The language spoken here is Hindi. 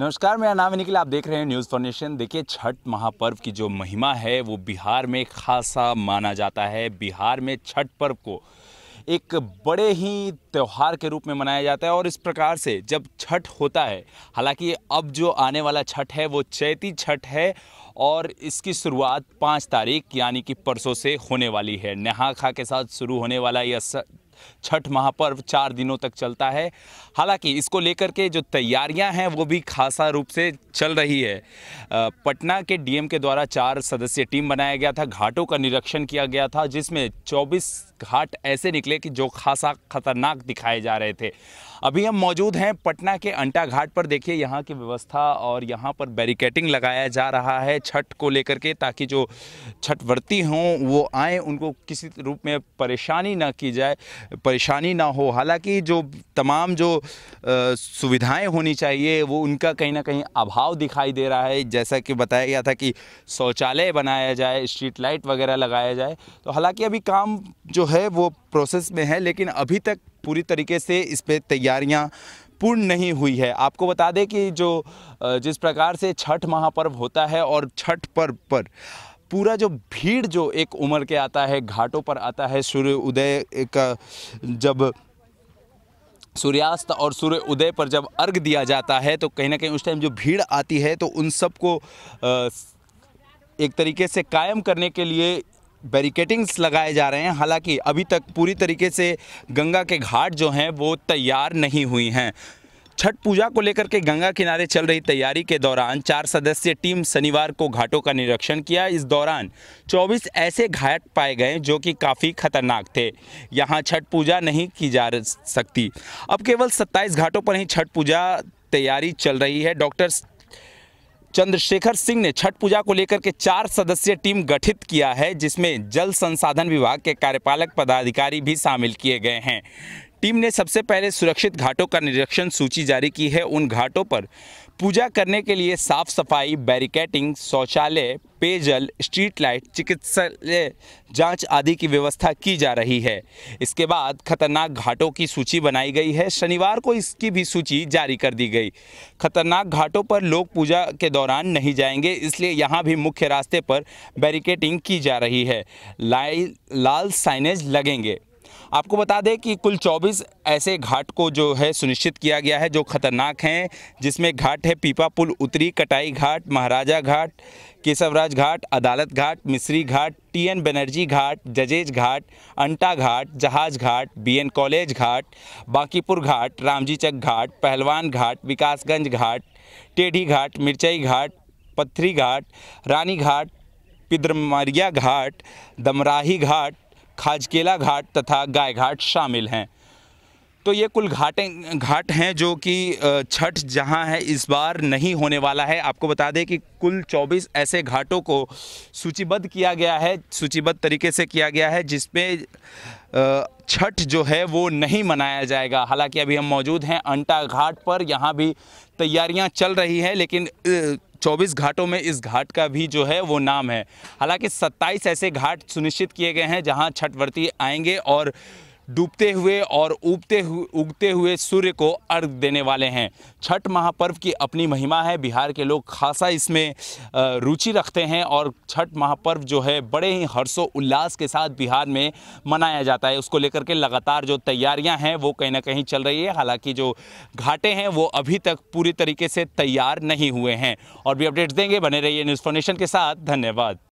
नमस्कार मेरा नाम है निखिल आप देख रहे हैं न्यूज़ फाउंडेशन देखिए छठ महापर्व की जो महिमा है वो बिहार में खासा माना जाता है बिहार में छठ पर्व को एक बड़े ही त्यौहार के रूप में मनाया जाता है और इस प्रकार से जब छठ होता है हालांकि अब जो आने वाला छठ है वो चैती छठ है और इसकी शुरुआत पाँच तारीख यानी कि परसों से होने वाली है नहा खा के साथ शुरू होने वाला यह छठ महापर्व चार दिनों तक चलता है हालांकि इसको लेकर के जो तैयारियां हैं वो भी खासा रूप से चल रही है पटना के डीएम के द्वारा चार सदस्यीय टीम बनाया गया था घाटों का निरीक्षण किया गया था जिसमें चौबीस घाट ऐसे निकले कि जो खासा खतरनाक दिखाए जा रहे थे अभी हम मौजूद हैं पटना के अंटा घाट पर देखिए यहाँ की व्यवस्था और यहाँ पर बैरिकेटिंग लगाया जा रहा है छठ को लेकर के ताकि जो छठ व्रती हों वो आए उनको किसी रूप में परेशानी ना की जाए परेशानी ना हो हालांकि जो तमाम जो सुविधाएं होनी चाहिए वो उनका कहीं ना कहीं अभाव दिखाई दे रहा है जैसा कि बताया गया था कि शौचालय बनाया जाए स्ट्रीट लाइट वगैरह लगाया जाए तो हालांकि अभी काम जो है वो प्रोसेस में है लेकिन अभी तक पूरी तरीके से इस पर तैयारियाँ पूर्ण नहीं हुई है आपको बता दें कि जो जिस प्रकार से छठ महापर्व होता है और छठ पर्व पर पूरा जो भीड़ जो एक उमर के आता है घाटों पर आता है सूर्य उदय का जब सूर्यास्त और सूर्य उदय पर जब अर्घ दिया जाता है तो कहीं ना कहीं उस टाइम जो भीड़ आती है तो उन सबको एक तरीके से कायम करने के लिए बैरिकेटिंग्स लगाए जा रहे हैं हालांकि अभी तक पूरी तरीके से गंगा के घाट जो हैं वो तैयार नहीं हुई हैं छठ पूजा को लेकर के गंगा किनारे चल रही तैयारी के दौरान चार सदस्यीय टीम शनिवार को घाटों का निरीक्षण किया इस दौरान 24 ऐसे घाट पाए गए जो कि काफ़ी खतरनाक थे यहां छठ पूजा नहीं की जा सकती अब केवल 27 घाटों पर ही छठ पूजा तैयारी चल रही है डॉक्टर चंद्रशेखर सिंह ने छठ पूजा को लेकर के चार सदस्यीय टीम गठित किया है जिसमें जल संसाधन विभाग के कार्यपालक पदाधिकारी भी शामिल किए गए हैं टीम ने सबसे पहले सुरक्षित घाटों का निरीक्षण सूची जारी की है उन घाटों पर पूजा करने के लिए साफ सफाई बैरिकेटिंग शौचालय पेयजल स्ट्रीट लाइट चिकित्सालय जांच आदि की व्यवस्था की जा रही है इसके बाद खतरनाक घाटों की सूची बनाई गई है शनिवार को इसकी भी सूची जारी कर दी गई खतरनाक घाटों पर लोग पूजा के दौरान नहीं जाएंगे इसलिए यहाँ भी मुख्य रास्ते पर बैरिकेटिंग की जा रही है लाल साइनेज लगेंगे आपको बता दें कि कुल 24 ऐसे घाट को जो है सुनिश्चित किया गया है जो खतरनाक हैं जिसमें घाट है पीपा पुल उत्तरी कटाई घाट महाराजा घाट केशवराज घाट अदालत घाट मिश्री घाट टी एन बनर्जी घाट जजेज Ghat Anta Ghat Jahaj Ghat B N College Ghat Bankipur Ghat Ramji Chak Ghat Pahalwan Ghat विकासगंज घाट टेढ़ी घाट मिर्चई घाट पत्थरी घाट रानी घाट पिद्रमरिया घाट दमराही घाट खाजकेला घाट तथा गाय घाट शामिल हैं तो ये कुल घाटें घाट हैं जो कि छठ जहां है इस बार नहीं होने वाला है आपको बता दें कि कुल 24 ऐसे घाटों को सूचीबद्ध किया गया है सूचीबद्ध तरीके से किया गया है जिसमें छठ जो है वो नहीं मनाया जाएगा हालांकि अभी हम मौजूद हैं अंटा घाट पर यहाँ भी तैयारियां चल रही हैं लेकिन 24 घाटों में इस घाट का भी जो है वो नाम है हालांकि 27 ऐसे घाट सुनिश्चित किए गए हैं जहां छठवर्ती आएंगे और डूबते हुए और उगते हुए उगते हुए सूर्य को अर्घ देने वाले हैं छठ महापर्व की अपनी महिमा है बिहार के लोग खासा इसमें रुचि रखते हैं और छठ महापर्व जो है बड़े ही हर्षो उल्लास के साथ बिहार में मनाया जाता है उसको लेकर के लगातार जो तैयारियां हैं वो कहीं ना कहीं चल रही है हालांकि जो घाटे हैं वो अभी तक पूरी तरीके से तैयार नहीं हुए हैं और भी अपडेट्स देंगे बने रहिए न्यूज़ फाउंडेशन के साथ धन्यवाद